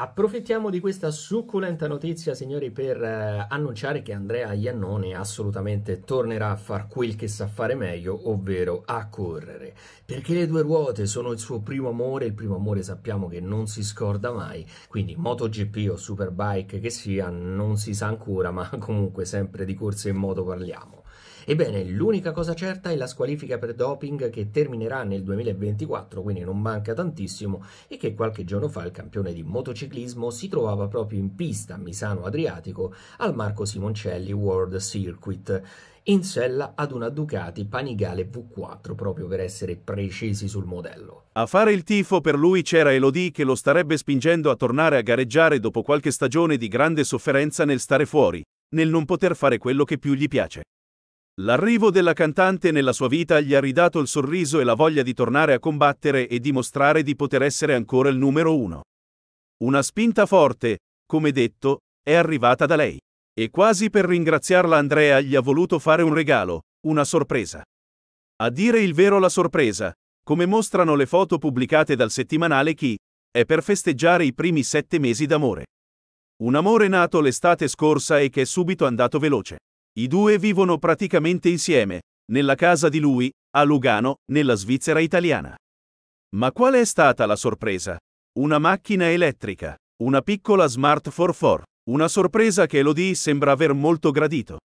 Approfittiamo di questa succulenta notizia, signori, per eh, annunciare che Andrea Iannone assolutamente tornerà a far quel che sa fare meglio, ovvero a correre. Perché le due ruote sono il suo primo amore, il primo amore sappiamo che non si scorda mai, quindi MotoGP o Superbike che sia, non si sa ancora, ma comunque sempre di corse in moto parliamo. Ebbene, l'unica cosa certa è la squalifica per doping che terminerà nel 2024, quindi non manca tantissimo, e che qualche giorno fa il campione di motociclismo si trovava proprio in pista a Misano Adriatico al Marco Simoncelli World Circuit in sella ad una Ducati Panigale V4, proprio per essere precisi sul modello. A fare il tifo per lui c'era Elodie che lo starebbe spingendo a tornare a gareggiare dopo qualche stagione di grande sofferenza nel stare fuori, nel non poter fare quello che più gli piace. L'arrivo della cantante nella sua vita gli ha ridato il sorriso e la voglia di tornare a combattere e dimostrare di poter essere ancora il numero uno. Una spinta forte, come detto, è arrivata da lei. E quasi per ringraziarla Andrea gli ha voluto fare un regalo, una sorpresa. A dire il vero la sorpresa, come mostrano le foto pubblicate dal settimanale Chi, è per festeggiare i primi sette mesi d'amore. Un amore nato l'estate scorsa e che è subito andato veloce. I due vivono praticamente insieme, nella casa di lui, a Lugano, nella Svizzera italiana. Ma qual è stata la sorpresa? Una macchina elettrica, una piccola Smart 44, una sorpresa che Elodie sembra aver molto gradito.